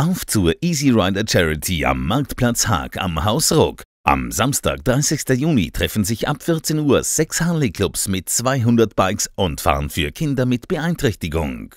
Auf zur Easy Rider Charity am Marktplatz Haag am Hausruck. Am Samstag, 30. Juni, treffen sich ab 14 Uhr sechs Harley-Clubs mit 200 Bikes und fahren für Kinder mit Beeinträchtigung.